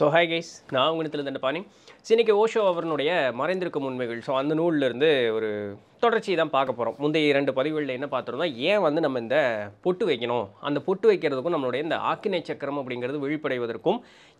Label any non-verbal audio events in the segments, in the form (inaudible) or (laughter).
so hi guys நான் உங்கள் Dandapani so இன்றைக்கி ஓஷோ அவர்னுடைய மறைந்திருக்கும் உண்மைகள் ஸோ அந்த நூலில் இருந்து ஒரு தொடர்ச்சி தான் பார்க்க போகிறோம் முந்தைய இரண்டு பதிவுகளில் என்ன பார்த்துருந்தோம் ஏன் வந்து நம்ம இந்த பொட்டு வைக்கணும் அந்த பொட்டு வைக்கிறதுக்கும் நம்மளுடைய இந்த ஆக்கினை சக்கரம் அப்படிங்கிறது விழிப்படைவதற்கும்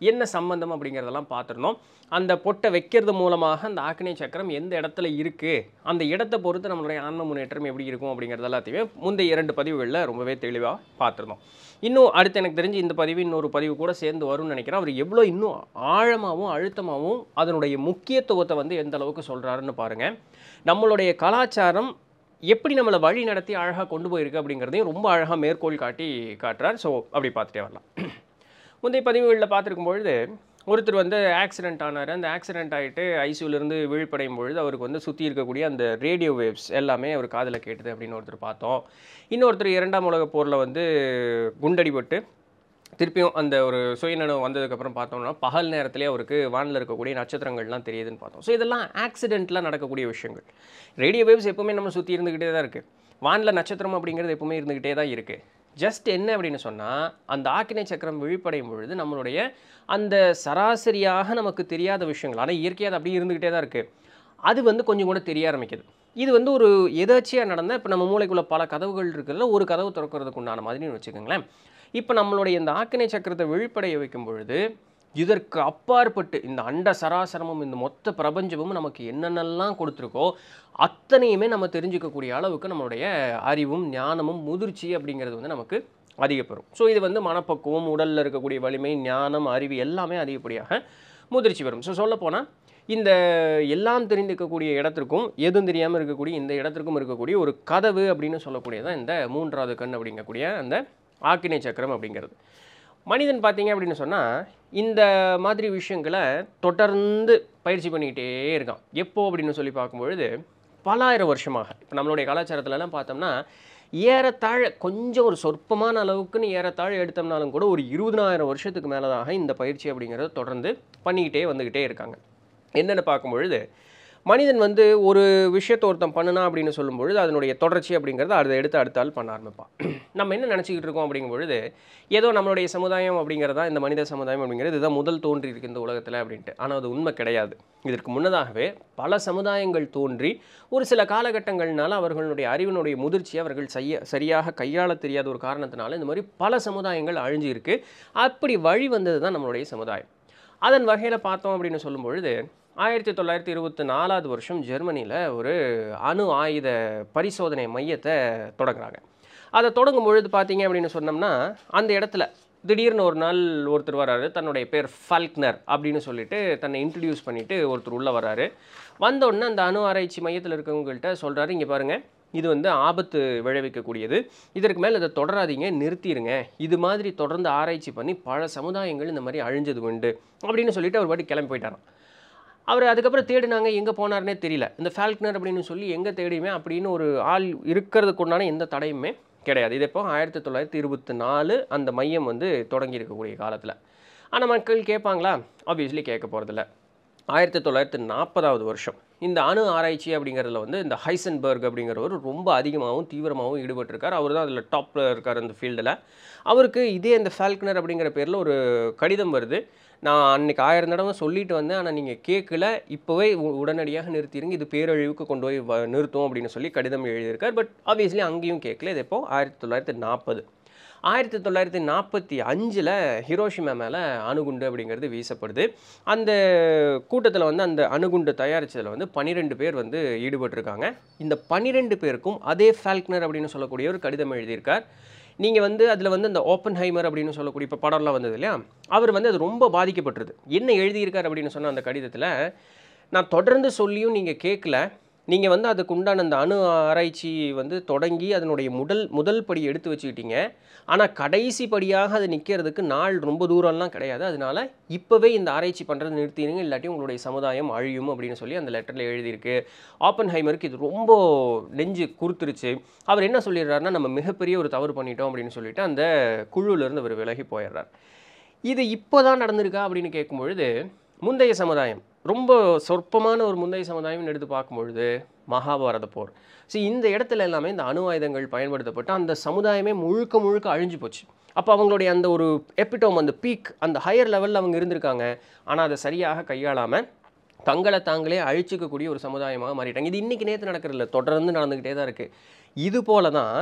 என்ன சம்பந்தம் அப்படிங்கிறதெல்லாம் பார்த்துருந்தோம் அந்த பொட்டை வைக்கிறது மூலமாக அந்த ஆக்கினை சக்கரம் எந்த இடத்துல இருக்குது அந்த இடத்த பொறுத்து நம்மளுடைய ஆன்ம முன்னேற்றம் எப்படி இருக்கும் அப்படிங்கிறது எல்லாத்தையுமே முந்தைய இரண்டு பதிவுகளில் ரொம்பவே தெளிவாக பார்த்துருந்தோம் இன்னும் அடுத்து எனக்கு தெரிஞ்சு இந்த பதிவு இன்னொரு பதிவு கூட சேர்ந்து வரும்னு நினைக்கிறேன் அவர் எவ்வளோ இன்னும் ஆழமாகவும் அழுத்தமாகவும் அதனுடைய முக்கியத்துவத்தை வந்து எந்த அளவுக்கு சொல்கிறாருன்னு பாருங்கள் நம்மளுடைய கலாச்சாரம் எப்படி நம்மளை வழி நடத்தி அழகாக கொண்டு போயிருக்கு அப்படிங்கிறதையும் ரொம்ப அழகாக மேற்கோள் காட்டி காட்டுறார் ஸோ அப்படி பார்த்துட்டே வரலாம் முந்தைய பதிவுகளில் பார்த்துருக்கும் பொழுது ஒருத்தர் வந்து ஆக்சிடென்ட் ஆனார் அந்த ஆக்சிடென்ட் ஆகிட்டு ஐசியூலேருந்து விழிப்படையும் பொழுது அவருக்கு வந்து சுற்றி இருக்கக்கூடிய அந்த ரேடியோ வேவ்ஸ் எல்லாமே அவர் காதில் கேட்டது அப்படின்னு ஒருத்தர் பார்த்தோம் இன்னொருத்தர் இரண்டாம் உலக போரில் வந்து குண்டடிபட்டு திருப்பியும் அந்த ஒரு சுயநனம் வந்ததுக்கப்புறம் பார்த்தோம்னா பகல் நேரத்திலே அவருக்கு வானில் இருக்கக்கூடிய நட்சத்திரங்கள்லாம் தெரியுதுன்னு பார்த்தோம் ஸோ இதெல்லாம் ஆக்சிடென்ட்லாம் நடக்கக்கூடிய விஷயங்கள் ரேடியோ வேவ்ஸ் எப்போவுமே நம்ம சுற்றி இருந்துக்கிட்டே தான் இருக்குது வானில் நட்சத்திரம் அப்படிங்கிறது எப்போவுமே இருந்துக்கிட்டே தான் இருக்குது ஜஸ்ட் என்ன அப்படின்னு சொன்னால் அந்த ஆக்கினை சக்கரம் விழிப்படையும் பொழுது நம்மளுடைய அந்த சராசரியாக நமக்கு தெரியாத விஷயங்கள் ஆனால் இயற்கையாக அப்படியே இருந்துக்கிட்டே தான் இருக்குது அது வந்து கொஞ்சம் கூட தெரிய ஆரம்பிக்குது இது வந்து ஒரு எதாச்சியாக நடந்தால் இப்போ நம்ம மூளைக்குள்ளே பல கதவுகள் இருக்கிறதுல ஒரு கதவு திறக்கிறதுக்கு உண்டான மாதிரின்னு வச்சுக்கோங்களேன் இப்போ நம்மளுடைய இந்த ஆக்கினை சக்கரத்தை விழிப்படைய வைக்கும் பொழுது இதற்கு அப்பாற்பட்டு இந்த அண்ட சராசரமும் இந்த மொத்த பிரபஞ்சமும் நமக்கு என்னென்னலாம் கொடுத்துருக்கோ அத்தனையுமே நம்ம தெரிஞ்சுக்கக்கூடிய அளவுக்கு நம்மளுடைய அறிவும் ஞானமும் முதிர்ச்சி அப்படிங்கிறது வந்து நமக்கு அதிகப்பெறும் ஸோ இது வந்து மனப்பக்குவம் உடலில் இருக்கக்கூடிய வலிமை ஞானம் அறிவு எல்லாமே அதிகப்படியாக முதிர்ச்சி பெறும் ஸோ சொல்லப்போனால் இந்த எல்லாம் தெரிந்திருக்கக்கூடிய இடத்திற்கும் எதுவும் தெரியாமல் இருக்கக்கூடிய இந்த இடத்திற்கும் இருக்கக்கூடிய ஒரு கதவு அப்படின்னு சொல்லக்கூடியதான் இந்த மூன்றாவது கண் அப்படிங்கக்கூடிய அந்த ஆக்கினை சக்கரம் அப்படிங்கிறது மனிதன் பார்த்தீங்க அப்படின்னு சொன்னால் இந்த மாதிரி விஷயங்களை தொடர்ந்து பயிற்சி பண்ணிக்கிட்டே இருக்கான் எப்போ அப்படின்னு சொல்லி பார்க்கும்பொழுது பலாயிரம் வருஷமாக இப்போ நம்மளுடைய கலாச்சாரத்துலலாம் பார்த்தோம்னா ஏறத்தாழ கொஞ்சம் ஒரு சொற்பமான அளவுக்குன்னு ஏறத்தாழ எடுத்தோம்னாலும் கூட ஒரு இருபதனாயிரம் வருஷத்துக்கு மேலதாக இந்த பயிற்சி அப்படிங்கிறத தொடர்ந்து பண்ணிக்கிட்டே வந்துக்கிட்டே இருக்காங்க என்னென்னு பார்க்கும்பொழுது மனிதன் வந்து ஒரு விஷயத்தை ஒருத்தன் பண்ணுனா அப்படின்னு சொல்லும்பொழுது அதனுடைய தொடர்ச்சி அப்படிங்கிறத அதை எடுத்து அடுத்தால் பண்ண ஆரம்பிப்பான் நம்ம என்ன நினச்சிக்கிட்டு இருக்கோம் அப்படிங்கும் பொழுது ஏதோ நம்மளுடைய சமுதாயம் அப்படிங்கிறதா இந்த மனித சமுதாயம் அப்படிங்கிறது இதுதான் முதல் தோன்றி இருக்கு இந்த உலகத்தில் அப்படின்ட்டு ஆனால் அது உண்மை கிடையாது இதற்கு முன்னதாகவே பல சமுதாயங்கள் தோன்றி ஒரு சில காலகட்டங்கள்னால அவர்களுடைய அறிவினுடைய முதிர்ச்சியை அவர்கள் செய்ய சரியாக கையாள தெரியாத ஒரு காரணத்தினால இந்த மாதிரி பல சமுதாயங்கள் அழிஞ்சிருக்கு அப்படி வழி வந்தது தான் நம்மளுடைய சமுதாயம் அதன் வகையில் பார்த்தோம் அப்படின்னு சொல்லும் பொழுது ஆயிரத்தி தொள்ளாயிரத்தி இருபத்தி நாலாவது வருஷம் ஜெர்மனியில் ஒரு அணு ஆயுத பரிசோதனை மையத்தை தொடங்குறாங்க அதை தொடங்கும் பொழுது பார்த்தீங்க அப்படின்னு சொன்னோம்னா அந்த இடத்துல திடீர்னு ஒரு நாள் ஒருத்தர் வராரு தன்னுடைய பேர் ஃபால்க்னர் அப்படின்னு சொல்லிட்டு தன்னை இன்ட்ரடியூஸ் பண்ணிவிட்டு ஒருத்தர் உள்ளே வராரு வந்தோடனே அந்த அணு ஆராய்ச்சி மையத்தில் இருக்கவங்கள்ட்ட சொல்கிறாரு இங்கே பாருங்கள் இது வந்து ஆபத்து விளைவிக்கக்கூடியது இதற்கு மேலே இதை தொடராதிங்க நிறுத்திடுங்க இது மாதிரி தொடர்ந்து ஆராய்ச்சி பண்ணி பல சமுதாயங்கள் இந்த மாதிரி அழிஞ்சது உண்டு அப்படின்னு சொல்லிட்டு அவர் பாட்டி கிளம்பி போயிட்டாராம் அவர் அதுக்கப்புறம் தேடினாங்க எங்கே போனார்னே தெரியல இந்த ஃபால்க்னர் அப்படின்னு சொல்லி எங்கே தேடியுமே அப்படின்னு ஒரு ஆள் இருக்கிறதுக்குண்டான எந்த தடையுமே கிடையாது இது எப்போ ஆயிரத்தி தொள்ளாயிரத்தி இருபத்தி நாலு அந்த மையம் வந்து தொடங்கி இருக்கக்கூடிய காலத்தில் ஆனால் மக்கள் கேட்பாங்களா ஆப்வியஸ்லி கேட்க போகிறதில்ல ஆயிரத்தி தொள்ளாயிரத்தி நாற்பதாவது வருஷம் இந்த அணு ஆராய்ச்சி அப்படிங்கிறதுல வந்து இந்த ஹைசன்பர்க் அப்படிங்கிறவர் ரொம்ப அதிகமாகவும் தீவிரமாகவும் ஈடுபட்டிருக்கார் அவர் தான் அதில் டாப்பில் இருக்கார் அந்த ஃபீல்டில் அவருக்கு இதே இந்த ஃபால்கனர் அப்படிங்கிற பேரில் ஒரு கடிதம் வருது நான் அன்றைக்கி ஆயிரம் தடவை சொல்லிட்டு வந்தேன் ஆனால் நீங்கள் கேட்கல இப்போவே உடனடியாக நிறுத்திடுங்க இது பேரழிவுக்கு கொண்டு போய் நிறுத்தும் அப்படின்னு சொல்லி கடிதம் எழுதியிருக்கார் பட் ஆப்வியஸ்லி அங்கேயும் கேட்கல இது எப்போ ஆயிரத்தி தொள்ளாயிரத்தி நாற்பது ஆயிரத்தி தொள்ளாயிரத்தி நாற்பத்தி அஞ்சில் ஹிரோஷிமா மேலே அணுகுண்டு அப்படிங்கிறது வீசப்படுது அந்த கூட்டத்தில் வந்து அந்த அணுகுண்டு தயாரித்ததில் வந்து பன்னிரெண்டு பேர் வந்து ஈடுபட்டிருக்காங்க இந்த பன்னிரெண்டு பேருக்கும் அதே ஃபால்க்னர் அப்படின்னு சொல்லக்கூடிய ஒரு கடிதம் எழுதியிருக்கார் நீங்கள் வந்து அதில் வந்து அந்த ஓப்பன் ஹைமர் அப்படின்னு சொல்லக்கூடிய இப்போ படம்லாம் வந்தது இல்லையா அவர் வந்து அது ரொம்ப பாதிக்கப்பட்டிருது என்ன எழுதியிருக்கார் அப்படின்னு சொன்னால் அந்த கடிதத்தில் நான் தொடர்ந்து சொல்லியும் நீங்கள் கேட்கல நீங்கள் வந்து அதுக்கு உண்டான அந்த அணு ஆராய்ச்சி வந்து தொடங்கி அதனுடைய முதல் முதல் படி எடுத்து வச்சுக்கிட்டீங்க ஆனால் கடைசி படியாக அது நிற்கிறதுக்கு நாள் ரொம்ப தூரம்லாம் கிடையாது அதனால் இப்போவே இந்த ஆராய்ச்சி பண்ணுறது நிறுத்திடுங்க இல்லாட்டி உங்களுடைய சமுதாயம் அழியும் அப்படின்னு சொல்லி அந்த லெட்டரில் எழுதியிருக்கு ஆப்பன் ஹைமருக்கு இது ரொம்ப நெஞ்சு குறுத்துருச்சு அவர் என்ன சொல்லிடுறாருன்னா நம்ம மிகப்பெரிய ஒரு தவறு பண்ணிட்டோம் அப்படின்னு சொல்லிட்டு அந்த குழுவிலேருந்து அவர் விலகி போயிடுறார் இது இப்போ தான் நடந்திருக்கா அப்படின்னு கேட்கும்பொழுது முந்தைய சமுதாயம் ரொம்ப சொற்பமான ஒரு முந்தைய சமுதாயம்னு எடுத்து பார்க்கும்பொழுது மகாபாரத போர் ஸோ இந்த இடத்துல எல்லாமே இந்த அணு ஆயுதங்கள் பயன்படுத்தப்பட்டு அந்த சமுதாயமே முழுக்க முழுக்க அழிஞ்சு போச்சு அப்போ அவங்களுடைய அந்த ஒரு எப்பிட்டோம் அந்த பீக் அந்த ஹையர் லெவலில் அவங்க இருந்திருக்காங்க ஆனால் அதை சரியாக கையாளாமல் தங்களை தாங்களே அழிச்சிக்கக்கூடிய ஒரு சமுதாயமாக மாறிட்டாங்க இது இன்றைக்கி நேற்று நடக்கிறதில்ல தொடர்ந்து நடந்துக்கிட்டே தான் இருக்குது இது போல தான்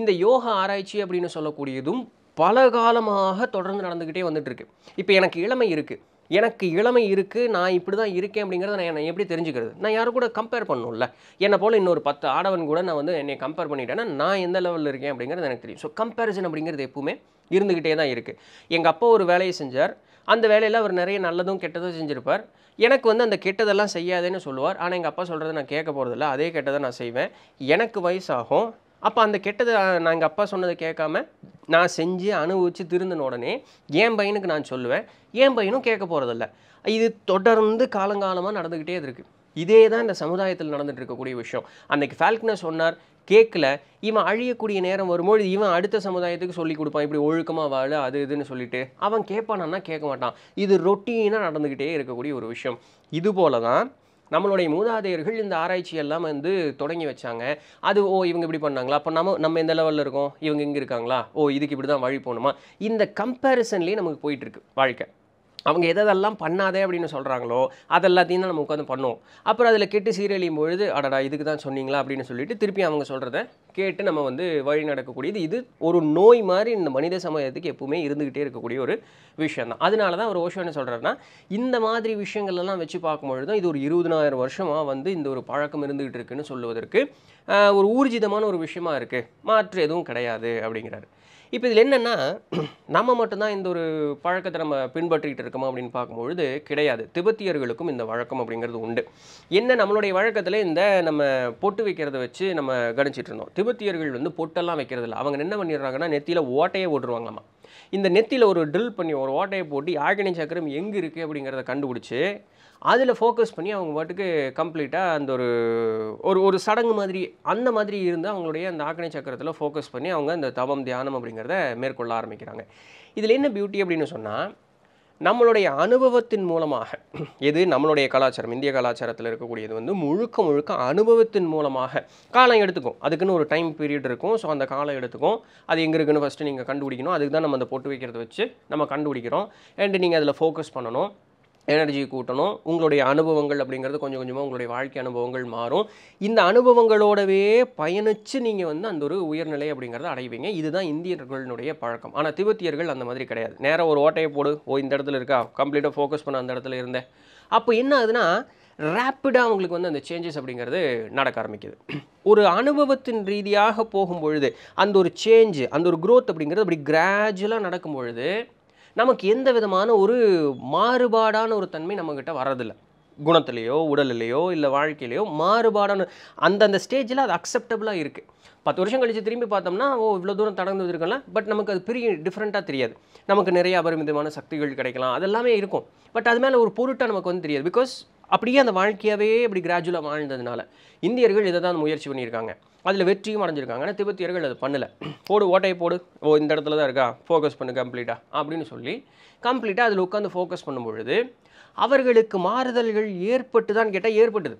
இந்த யோகா ஆராய்ச்சி அப்படின்னு சொல்லக்கூடியதும் பல காலமாக தொடர்ந்து நடந்துக்கிட்டே வந்துட்டுருக்கு இப்போ எனக்கு இளமை இருக்குது எனக்கு இளமை இருக்குது நான் இப்படி தான் இருக்கேன் அப்படிங்கிறத நான் என்னை எப்படி தெரிஞ்சுக்கிறது நான் யாரும் கூட கம்பேர் பண்ணணும்ல என்னை போல் இன்னொரு பத்து ஆடவன் கூட நான் வந்து என்னை கம்பேர் பண்ணிட்டேன்னா நான் எந்த லெவலில் இருக்கேன் அப்படிங்கிறது எனக்கு தெரியும் ஸோ கம்பேரிசன் அப்படிங்கிறது எப்பவுமே இருந்துக்கிட்டே தான் இருக்குது எங்கள் அப்பா ஒரு வேலையை செஞ்சார் அந்த வேலையில் அவர் நிறைய நல்லதும் கெட்டதும் செஞ்சுருப்பார் எனக்கு வந்து அந்த கெட்டதெல்லாம் செய்யாதேன்னு சொல்லுவார் ஆனால் எங்கள் அப்பா சொல்கிறத நான் கேட்க போகிறதில்ல அதே கெட்டதை நான் செய்வேன் எனக்கு வயசாகும் அப்போ அந்த கெட்டதை நான் எங்கள் அப்பா சொன்னதை கேட்காம நான் செஞ்சு அனுபவித்து திருந்தின உடனே என் பையனுக்கு நான் சொல்லுவேன் என் பையனும் கேட்க போகிறதில்ல இது தொடர்ந்து காலங்காலமாக நடந்துக்கிட்டே இருக்குது இதே தான் இந்த சமுதாயத்தில் நடந்துட்டு இருக்கக்கூடிய விஷயம் அன்னைக்கு ஃபால்க்னர் சொன்னார் கேட்கல இவன் அழியக்கூடிய நேரம் வரும்போது இவன் அடுத்த சமுதாயத்துக்கு சொல்லி கொடுப்பான் இப்படி ஒழுக்கமாக வாழ அது இதுன்னு சொல்லிட்டு அவன் கேட்பானான்னா கேட்க மாட்டான் இது ரொட்டீனாக நடந்துக்கிட்டே இருக்கக்கூடிய ஒரு விஷயம் இது போல தான் நம்மளுடைய மூதாதையர்கள் இந்த ஆராய்ச்சி எல்லாம் வந்து தொடங்கி வச்சாங்க அது ஓ இவங்க இப்படி பண்ணாங்களா அப்போ நம்ம நம்ம எந்த லெவலில் இருக்கோம் இவங்க இங்கே இருக்காங்களா ஓ இதுக்கு இப்படி தான் வழி போகணுமா இந்த கம்பேரிசன்லேயே நமக்கு போயிட்டுருக்கு வாழ்க்கை அவங்க எதெல்லாம் பண்ணாதே அப்படின்னு சொல்கிறாங்களோ அதெல்லாத்தையும் தான் நம்ம உட்காந்து பண்ணுவோம் அப்புறம் அதில் கெட்டு சீரழியும் பொழுது அடடா இதுக்கு தான் சொன்னீங்களா அப்படின்னு சொல்லிட்டு திருப்பி அவங்க சொல்கிறத கேட்டு நம்ம வந்து வழி நடக்கக்கூடியது இது ஒரு நோய் மாதிரி இந்த மனித சமூகத்துக்கு எப்பவுமே இருந்துக்கிட்டே இருக்கக்கூடிய ஒரு விஷயம் தான் அதனால தான் ஒரு ஓஷோ என்ன சொல்கிறாருன்னா இந்த மாதிரி விஷயங்கள்லாம் வச்சு பார்க்கும்பொழுது தான் இது ஒரு இருபதனாயிரம் வருஷமாக வந்து இந்த ஒரு பழக்கம் இருந்துக்கிட்டு இருக்குன்னு சொல்லுவதற்கு ஒரு ஊர்ஜிதமான ஒரு விஷயமா இருக்குது மாற்று எதுவும் கிடையாது அப்படிங்கிறாரு இப்போ இதில் என்னென்னா நம்ம மட்டும்தான் இந்த ஒரு பழக்கத்தை நம்ம பின்பற்றிக்கிட்டு இருக்கோமா அப்படின்னு பார்க்கும்பொழுது கிடையாது திபெத்தியர்களுக்கும் இந்த வழக்கம் அப்படிங்கிறது உண்டு என்ன நம்மளுடைய வழக்கத்தில் இந்த நம்ம பொட்டு வைக்கிறத வச்சு நம்ம கணிச்சிட்டு இருந்தோம் திபெத்தியர்கள் வந்து பொட்டெல்லாம் வைக்கிறதில்ல அவங்க என்ன பண்ணிடுறாங்கன்னா நெத்தியில் ஓட்டையே ஓட்டுருவாங்களாம் இந்த நெத்தியில் ஒரு ட்ரில் பண்ணி ஒரு ஓட்டையை போட்டு ஆகினி சக்கரம் எங்கே இருக்குது அப்படிங்கிறத கண்டுபிடிச்சி அதில் ஃபோக்கஸ் பண்ணி அவங்க பாட்டுக்கு கம்ப்ளீட்டாக அந்த ஒரு ஒரு ஒரு சடங்கு மாதிரி அந்த மாதிரி இருந்து அவங்களுடைய அந்த ஆக்கணை சக்கரத்தில் ஃபோக்கஸ் பண்ணி அவங்க அந்த தவம் தியானம் அப்படிங்கிறத மேற்கொள்ள ஆரம்பிக்கிறாங்க இதில் என்ன பியூட்டி அப்படின்னு சொன்னால் நம்மளுடைய அனுபவத்தின் மூலமாக எது நம்மளுடைய கலாச்சாரம் இந்திய கலாச்சாரத்தில் இருக்கக்கூடியது வந்து முழுக்க முழுக்க அனுபவத்தின் மூலமாக காலம் எடுத்துக்கும் அதுக்குன்னு ஒரு டைம் பீரியட் இருக்கும் ஸோ அந்த காலம் எடுத்துக்கும் அது எங்கே இருக்குன்னு ஃபஸ்ட்டு நீங்கள் கண்டுபிடிக்கணும் அதுக்கு தான் நம்ம அந்த பொட்டு வைக்கிறத வச்சு நம்ம கண்டுபிடிக்கிறோம் அண்டு நீங்கள் அதில் ஃபோக்கஸ் பண்ணணும் எனர்ஜி கூட்டணும் உங்களுடைய அனுபவங்கள் அப்படிங்கிறது கொஞ்சம் கொஞ்சமாக உங்களுடைய வாழ்க்கை அனுபவங்கள் மாறும் இந்த அனுபவங்களோடவே பயணித்து நீங்கள் வந்து அந்த ஒரு உயர்நிலை அப்படிங்கிறத அடைவீங்க இதுதான் இந்தியர்களுடைய பழக்கம் ஆனால் திபெத்தியர்கள் அந்த மாதிரி கிடையாது நேராக ஒரு ஓட்டையை போடு ஓ இந்த இடத்துல இருக்கா கம்ப்ளீட்டாக ஃபோக்கஸ் பண்ண அந்த இடத்துல இருந்தேன் அப்போ என்ன ஆகுதுன்னா ரேப்பிடாக அவங்களுக்கு வந்து அந்த சேஞ்சஸ் அப்படிங்கிறது நடக்க ஆரம்பிக்குது ஒரு அனுபவத்தின் ரீதியாக போகும்பொழுது அந்த ஒரு சேஞ்சு அந்த ஒரு க்ரோத் அப்படிங்கிறது அப்படி கிராஜுவலாக நடக்கும் பொழுது நமக்கு எந்த விதமான ஒரு மாறுபாடான ஒரு தன்மை நம்மக்கிட்ட வர்றதில்லை குணத்துலேயோ உடல்லையோ இல்லை வாழ்க்கையிலையோ மாறுபாடான அந்தந்த ஸ்டேஜில் அது அக்செப்டபுளாக இருக்குது பத்து வருஷம் கழித்து திரும்பி பார்த்தோம்னா ஓ இவ்வளோ தூரம் தடந்து வந்திருக்கல பட் நமக்கு அது பெரிய டிஃப்ரெண்ட்டாக தெரியாது நமக்கு நிறைய அபரிமிதமான சக்திகள் கிடைக்கலாம் அதெல்லாமே இருக்கும் பட் அது மேலே ஒரு பொருட்டாக நமக்கு வந்து தெரியாது பிகாஸ் அப்படியே அந்த வாழ்க்கையாகவே இப்படி கிராஜுவலாக வாழ்ந்ததுனால இந்தியர்கள் இதை தான் முயற்சி பண்ணியிருக்காங்க அதில் வெற்றியும் அடைஞ்சிருக்காங்க ஆனால் திபெத்தியர்கள் அதை பண்ணலை போடு ஓட்டையை போடு ஓ இந்த இடத்துல தான் இருக்கா ஃபோக்கஸ் பண்ணு கம்ப்ளீட்டாக அப்படின்னு சொல்லி கம்ப்ளீட்டாக அதில் உட்காந்து ஃபோக்கஸ் பண்ணும் பொழுது அவர்களுக்கு மாறுதல்கள் ஏற்பட்டு தான் கேட்டால் ஏற்பட்டுது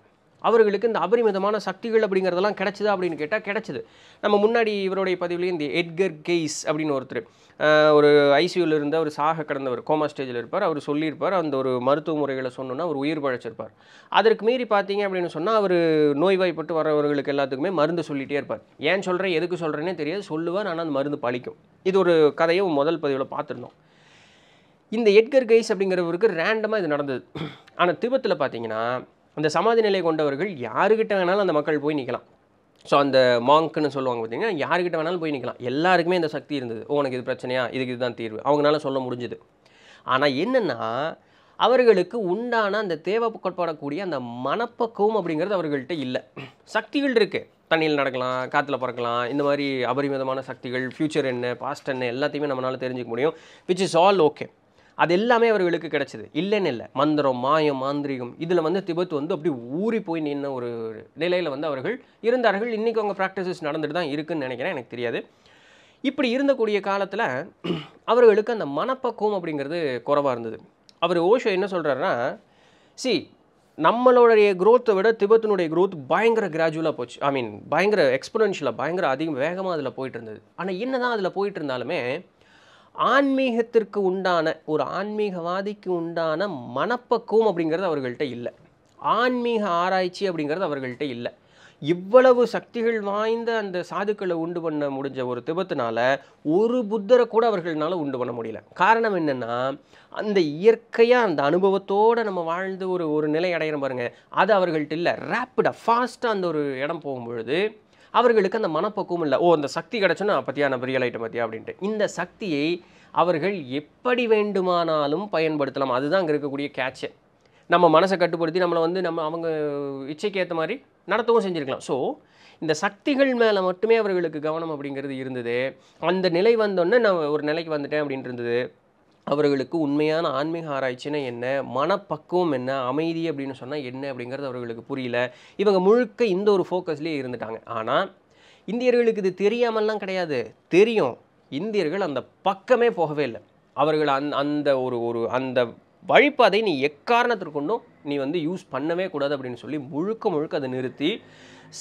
அவர்களுக்கு இந்த அபரிமிதமான சக்திகள் அப்படிங்கிறதெல்லாம் கிடச்சிதா அப்படின்னு கேட்டால் கிடச்சிது நம்ம முன்னாடி இவருடைய பதிவுலேயும் இந்த எட்கர் கெய்ஸ் அப்படின்னு ஒருத்தர் ஒரு ஐசியூவில் இருந்த ஒரு சாக கடந்தவர் கோமா ஸ்டேஜில் இருப்பார் அவர் சொல்லியிருப்பார் அந்த ஒரு மருத்துவ முறைகளை சொன்னோன்னா அவர் உயிர் பழைச்சிருப்பார் அதற்கு மீறி பார்த்தீங்க அப்படின்னு சொன்னால் அவர் நோய்வாய்ப்பட்டு வரவர்களுக்கு எல்லாத்துக்குமே மருந்து சொல்லிகிட்டே இருப்பார் ஏன் சொல்கிறேன் எதுக்கு சொல்கிறேன்னே தெரியாது சொல்லுவார் ஆனால் அந்த மருந்து பழிக்கும் இது ஒரு கதையை முதல் பதிவில் பார்த்துருந்தோம் இந்த எட்கர் கைஸ் அப்படிங்கிறவருக்கு ரேண்டமாக இது நடந்தது ஆனால் திபத்தில் பார்த்தீங்கன்னா அந்த சமாதி நிலை கொண்டவர்கள் யாருக்கிட்ட வேணாலும் அந்த மக்கள் போய் நிற்கலாம் ஸோ அந்த மாங்க்னு சொல்லுவாங்க பார்த்தீங்கன்னா யாருக்கிட்ட வேணாலும் போய் நிற்கலாம் எல்லாருக்குமே இந்த சக்தி இருந்தது உனக்கு இது பிரச்சனையா இதுக்கு இதுதான் தீர்வு அவங்களால சொல்ல முடிஞ்சுது ஆனால் என்னென்னா அவர்களுக்கு உண்டான அந்த தேவைப்படக்கூடிய அந்த மனப்பக்குவம் அப்படிங்கிறது அவர்கள்ட்ட இல்லை சக்திகள் இருக்குது தண்ணியில் நடக்கலாம் காற்றுல பறக்கலாம் இந்த மாதிரி அபரிமிதமான சக்திகள் ஃப்யூச்சர் என்ன பாஸ்ட் என்ன எல்லாத்தையுமே நம்மளால் தெரிஞ்சுக்க முடியும் விச் இஸ் ஆல் ஓகே அது எல்லாமே அவர்களுக்கு கிடைச்சிது இல்லைன்னு இல்லை மந்திரம் மாயம் மாந்திரிகம் இதில் வந்து திபத் வந்து அப்படி ஊறி போய் நின்ன ஒரு நிலையில் வந்து அவர்கள் இருந்தார்கள் இன்றைக்கி அவங்க ப்ராக்டிசஸ் நடந்துட்டு தான் இருக்குதுன்னு நினைக்கிறேன் எனக்கு தெரியாது இப்படி இருந்தக்கூடிய காலத்தில் அவர்களுக்கு அந்த மனப்பக்குவம் அப்படிங்கிறது குறவாக இருந்தது அவர் ஓஷோ என்ன சொல்கிறாருன்னா சி நம்மளுடைய க்ரோத்தை விட திபத்தினுடைய க்ரோத் பயங்கர கிராஜுவலாக போச்சு ஐ மீன் பயங்கர எக்ஸ்பொனென்ஷியலாக பயங்கர அதிகம் வேகமாக அதில் போயிட்டு இருந்தது ஆனால் என்ன தான் அதில் போயிட்டு இருந்தாலுமே ஆன்மீகத்திற்கு உண்டான ஒரு ஆன்மீகவாதிக்கு உண்டான மனப்பக்குவம் அப்படிங்கிறது அவர்கள்ட்ட இல்லை ஆன்மீக ஆராய்ச்சி அப்படிங்கிறது அவர்கள்ட்ட இல்லை இவ்வளவு சக்திகள் வாய்ந்த அந்த சாதுக்களை உண்டு பண்ண முடிஞ்ச ஒரு திபத்தினால ஒரு புத்தரை கூட அவர்களால் உண்டு பண்ண முடியல காரணம் என்னென்னா அந்த இயற்கையாக அந்த அனுபவத்தோடு நம்ம வாழ்ந்து ஒரு ஒரு நிலை அடையிற பாருங்கள் அது அவர்கள்ட்ட இல்லை ரேப்பிடாக ஃபாஸ்ட்டாக அந்த ஒரு இடம் போகும்பொழுது அவர்களுக்கு அந்த மனப்பக்குவம் இல்லை ஓ அந்த சக்தி கிடச்சோன்னா பற்றியா நம்ம ரியல் ஆகிட்டு பற்றியா அப்படின்ட்டு இந்த சக்தியை அவர்கள் எப்படி வேண்டுமானாலும் பயன்படுத்தலாம் அதுதான் அங்கே இருக்கக்கூடிய கேட்சு நம்ம மனசை கட்டுப்படுத்தி நம்மளை வந்து நம்ம அவங்க இச்சைக்கு ஏற்ற மாதிரி நடத்தவும் செஞ்சுருக்கலாம் ஸோ இந்த சக்திகள் மேலே மட்டுமே அவர்களுக்கு கவனம் அப்படிங்கிறது இருந்தது அந்த நிலை வந்தோன்னே நான் ஒரு நிலைக்கு வந்துட்டேன் அப்படின்ட்டு இருந்தது அவர்களுக்கு உண்மையான ஆன்மீக ஆராய்ச்சினா என்ன மனப்பக்குவம் என்ன அமைதி அப்படின்னு சொன்னால் என்ன அப்படிங்கிறது அவர்களுக்கு புரியல இவங்க முழுக்க இந்த ஒரு ஃபோக்கஸ்லேயே இருந்துட்டாங்க ஆனால் இந்தியர்களுக்கு இது தெரியாமல்லாம் கிடையாது தெரியும் இந்தியர்கள் அந்த பக்கமே போகவே இல்லை அவர்கள் அந் அந்த ஒரு ஒரு அந்த வழிபாதை நீ எக்காரணத்திற்கொண்டும் நீ வந்து யூஸ் பண்ணவே கூடாது அப்படின்னு சொல்லி முழுக்க முழுக்க அதை நிறுத்தி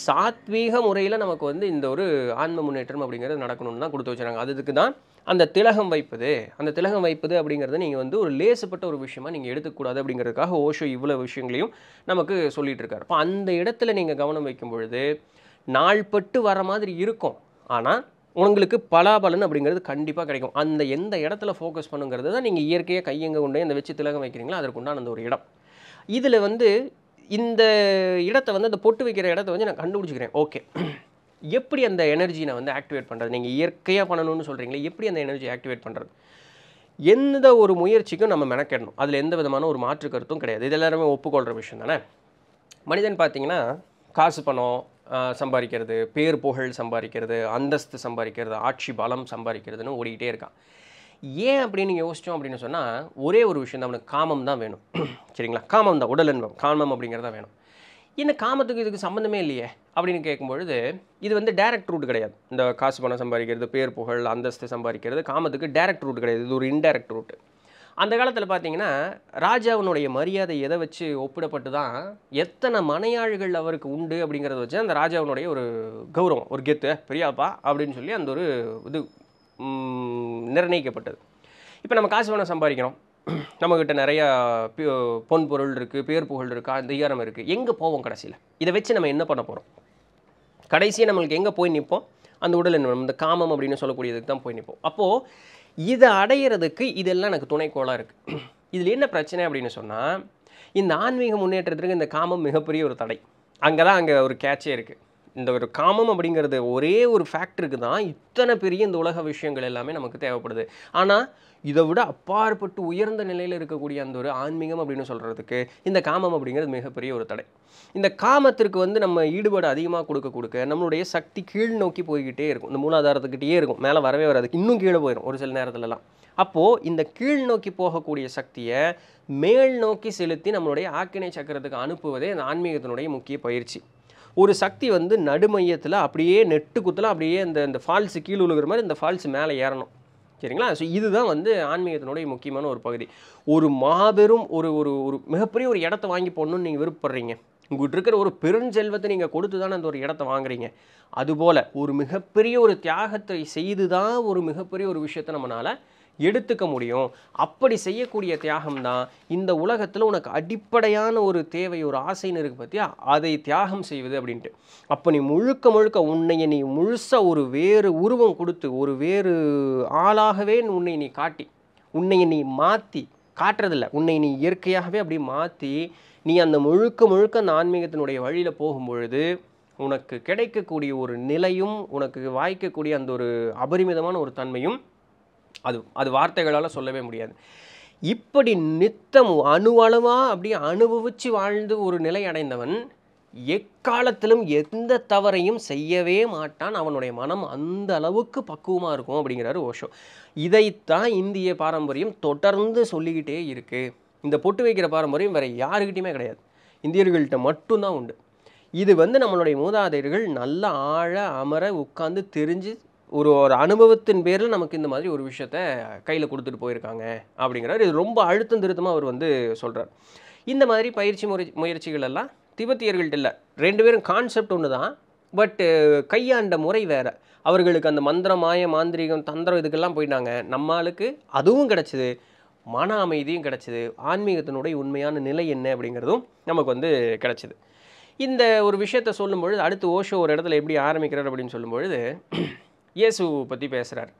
சாத்வீக முறையில் நமக்கு வந்து இந்த ஒரு ஆன்ம முன்னேற்றம் அப்படிங்கிறது நடக்கணும்னு தான் கொடுத்து வச்சுருக்காங்க அதுக்கு தான் அந்த திலகம் வைப்பது அந்த திலகம் வைப்பது அப்படிங்கிறத நீங்கள் வந்து ஒரு லேசுப்பட்ட ஒரு விஷயமாக நீங்கள் எடுத்துக்கூடாது அப்படிங்கிறதுக்காக ஓஷோ இவ்வளோ விஷயங்களையும் நமக்கு சொல்லிகிட்டு இருக்காரு அப்போ அந்த இடத்துல நீங்கள் கவனம் வைக்கும் பொழுது நாள்பட்டு வர மாதிரி இருக்கும் ஆனால் உங்களுக்கு பலாபலன் அப்படிங்கிறது கண்டிப்பாக கிடைக்கும் அந்த எந்த இடத்துல ஃபோக்கஸ் பண்ணுங்கிறது தான் நீங்கள் இயற்கையாக கையங்க கொண்டே அந்த வச்சு திலகம் வைக்கிறீங்களோ அதற்குண்டான அந்த ஒரு இடம் இதில் வந்து இந்த இடத்த வந்து அந்த பொட்டு வைக்கிற இடத்த வந்து நான் கண்டுபிடிச்சிக்கிறேன் ஓகே எப்படி அந்த எனர்ஜி நான் வந்து ஆக்டிவேட் பண்ணுறது நீங்கள் இயற்கையாக பண்ணணும்னு சொல்கிறீங்களே எப்படி அந்த எனர்ஜி ஆக்டிவேட் பண்ணுறது எந்த ஒரு முயற்சிக்கும் நம்ம மெனக்கெடணும் அதில் எந்த விதமான ஒரு மாற்று கருத்தும் கிடையாது இது எல்லாருமே ஒப்புக்கொள்கிற விஷயம் தானே மனிதன் பார்த்தீங்கன்னா காசு பணம் சம்பாதிக்கிறது பேர் புகழ் சம்பாதிக்கிறது அந்தஸ்து சம்பாதிக்கிறது ஆட்சி பலம் சம்பாதிக்கிறதுன்னு ஓடிக்கிட்டே இருக்கான் ஏன் அப்படின்னு யோசித்தோம் அப்படின்னு சொன்னால் ஒரே ஒரு விஷயம் தான் அவனுக்கு காமம் தான் வேணும் (clears throat) சரிங்களா காமம் தான் உடல் இன்பம் காமம் அப்படிங்கிறதா வேணும் என்ன காமத்துக்கு இதுக்கு சம்மந்தமே இல்லையே அப்படின்னு கேட்கும்பொழுது இது வந்து டேரக்ட் ரூட் கிடையாது இந்த காசு பணம் சம்பாதிக்கிறது பேர் புகழ் அந்தஸ்து சம்பாதிக்கிறது காமத்துக்கு டேரக்ட் ரூட் கிடையாது இது ஒரு இன்டெரக்ட் ரூட்டு அந்த காலத்தில் பார்த்தீங்கன்னா ராஜாவினுடைய மரியாதை எதை வச்சு ஒப்பிடப்பட்டு தான் எத்தனை மனையாளிகள் அவருக்கு உண்டு அப்படிங்கிறத வச்சு அந்த ராஜாவினுடைய ஒரு கௌரவம் ஒரு கெத்து பெரியாப்பா அப்படின்னு சொல்லி அந்த ஒரு இது நிர்ணயிக்கப்பட்டது இப்போ நம்ம காசு வேணால் சம்பாதிக்கிறோம் நம்மக்கிட்ட நிறையா பொன் பொருள் இருக்குது பேர் புகழ் இருக்கா அதிகாரம் இருக்குது எங்கே போவோம் கடைசியில் இதை வச்சு நம்ம என்ன பண்ண போகிறோம் கடைசியாக நம்மளுக்கு எங்கே போய் நிற்போம் அந்த உடல் என்ன இந்த காமம் அப்படின்னு சொல்லக்கூடியதுக்கு தான் போய் நிற்போம் அப்போது இதை அடையிறதுக்கு இதெல்லாம் எனக்கு துணைக்கோளாக இருக்குது இதில் என்ன பிரச்சனை அப்படின்னு சொன்னால் இந்த ஆன்மீக முன்னேற்றத்திற்கு இந்த காமம் மிகப்பெரிய ஒரு தடை அங்கே தான் அங்கே ஒரு கேட்சே இருக்குது இந்த ஒரு காமம் அப்படிங்கிறது ஒரே ஒரு ஃபேக்டருக்கு தான் இத்தனை பெரிய இந்த உலக விஷயங்கள் எல்லாமே நமக்கு தேவைப்படுது ஆனால் இதை விட அப்பாற்பட்டு உயர்ந்த நிலையில் இருக்கக்கூடிய அந்த ஒரு ஆன்மீகம் அப்படின்னு சொல்கிறதுக்கு இந்த காமம் அப்படிங்கிறது மிகப்பெரிய ஒரு தடை இந்த காமத்திற்கு வந்து நம்ம ஈடுபாடு அதிகமாக கொடுக்க கொடுக்க நம்மளுடைய சக்தி கீழ் நோக்கி போய்கிட்டே இருக்கும் இந்த மூலாதாரத்துக்கிட்டே இருக்கும் மேலே வரவே வராது இன்னும் கீழே போயிடும் ஒரு சில நேரத்துலலாம் அப்போது இந்த கீழ் நோக்கி போகக்கூடிய சக்தியை மேல் நோக்கி செலுத்தி நம்மளுடைய ஆக்கினை சக்கரத்துக்கு அனுப்புவதே இந்த ஆன்மீகத்தினுடைய முக்கிய பயிற்சி ஒரு சக்தி வந்து நடுமையத்தில் அப்படியே நெட்டு குத்தில் அப்படியே இந்த இந்த ஃபால்ஸு கீழே உழுகிற மாதிரி இந்த ஃபால்ஸ் மேலே ஏறணும் சரிங்களா ஸோ இதுதான் வந்து ஆன்மீகத்தினுடைய முக்கியமான ஒரு பகுதி ஒரு மாபெரும் ஒரு ஒரு ஒரு மிகப்பெரிய ஒரு இடத்த வாங்கி போடணும்னு நீங்கள் விருப்பப்படுறீங்க உங்கள்கிட்ட இருக்கிற ஒரு பெருஞ்செல்வத்தை நீங்கள் கொடுத்து தானே அந்த ஒரு இடத்த வாங்குறீங்க அதுபோல் ஒரு மிகப்பெரிய ஒரு தியாகத்தை செய்து தான் ஒரு மிகப்பெரிய ஒரு விஷயத்தை நம்மளால் எடுத்துக்க முடியும் அப்படி செய்யக்கூடிய தியாகம் தான் இந்த உலகத்தில் உனக்கு அடிப்படையான ஒரு தேவை ஒரு ஆசைன்னு இருக்குது பற்றியா அதை தியாகம் செய்வது அப்படின்ட்டு அப்போ நீ முழுக்க முழுக்க உன்னைய நீ முழுசாக ஒரு வேறு உருவம் கொடுத்து ஒரு வேறு ஆளாகவே உன்னை நீ காட்டி உன்னைய நீ மாற்றி காட்டுறதில்ல உன்னை நீ இயற்கையாகவே அப்படி மாற்றி நீ அந்த முழுக்க முழுக்க அந்த ஆன்மீகத்தினுடைய வழியில் போகும்பொழுது உனக்கு கிடைக்கக்கூடிய ஒரு நிலையும் உனக்கு வாய்க்கக்கூடிய அந்த ஒரு அபரிமிதமான ஒரு தன்மையும் அது அது வார்த்தைகளால் சொல்லவே முடியாது இப்படி நித்தம் அணுவளவாக அப்படியே அனுபவித்து வாழ்ந்து ஒரு நிலை அடைந்தவன் எக்காலத்திலும் எந்த தவறையும் செய்யவே மாட்டான் அவனுடைய மனம் அந்த அளவுக்கு பக்குவமாக இருக்கும் அப்படிங்கிறாரு ஓஷோ இதைத்தான் இந்திய பாரம்பரியம் தொடர்ந்து சொல்லிக்கிட்டே இருக்குது இந்த பொட்டு வைக்கிற பாரம்பரியம் வேறு யாருக்கிட்டையுமே கிடையாது இந்தியர்கள்கிட்ட மட்டும்தான் உண்டு இது வந்து நம்மளுடைய மூதாதையர்கள் நல்ல ஆழ அமர உட்காந்து தெரிஞ்சு ஒரு ஒரு அனுபவத்தின் பேரில் நமக்கு இந்த மாதிரி ஒரு விஷயத்த கையில் கொடுத்துட்டு போயிருக்காங்க அப்படிங்கிறார் இது ரொம்ப அழுத்தம் திருத்தமாக அவர் வந்து சொல்கிறார் இந்த மாதிரி பயிற்சி முறை முயற்சிகள் எல்லாம் திபத்தியர்கள்ட்ட இல்லை ரெண்டு பேரும் கான்செப்ட் ஒன்று தான் பட்டு கையாண்ட முறை வேறு அவர்களுக்கு அந்த மாய மாந்திரிகம் தந்திரம் இதுக்கெல்லாம் போயிட்டாங்க நம்மளுக்கு அதுவும் கிடச்சிது மன அமைதியும் கிடச்சிது ஆன்மீகத்தினுடைய உண்மையான நிலை என்ன அப்படிங்கிறதும் நமக்கு வந்து கிடச்சிது இந்த ஒரு விஷயத்த சொல்லும்பொழுது அடுத்து ஓஷோ ஒரு இடத்துல எப்படி ஆரம்பிக்கிறார் அப்படின்னு சொல்லும்பொழுது இயேசு பற்றி பேசுகிறார்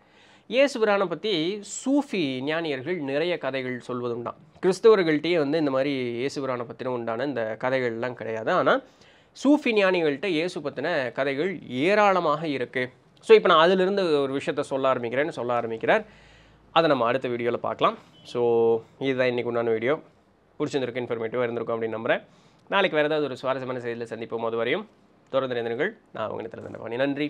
இயேசுபிரானை பற்றி சூஃபி ஞானியர்கள் நிறைய கதைகள் உண்டான் கிறிஸ்தவர்கள்ட்டையும் வந்து இந்த மாதிரி இயேசுபிரானை பற்றின உண்டான இந்த கதைகள்லாம் கிடையாது ஆனால் சூஃபி ஞானிகள்கிட்ட இயேசு பற்றின கதைகள் ஏராளமாக இருக்குது ஸோ இப்போ நான் அதிலிருந்து ஒரு விஷயத்த சொல்ல ஆரம்பிக்கிறேன்னு சொல்ல ஆரம்பிக்கிறார் அதை நம்ம அடுத்த வீடியோவில் பார்க்கலாம் ஸோ இதுதான் இன்றைக்கு உண்டான வீடியோ பிடிச்சிருந்திருக்கு இன்ஃபர்மேட்டிவாக இருந்திருக்கும் அப்படின்னு நம்புகிறேன் நாளைக்கு வேறு ஏதாவது ஒரு சுவாரஸ்யமான செய்தியில் சந்திப்போம் அது வரையும் தொடர்ந்து நினைந்தீர்கள் நான் உங்கள் நிலத்தில் நன்றி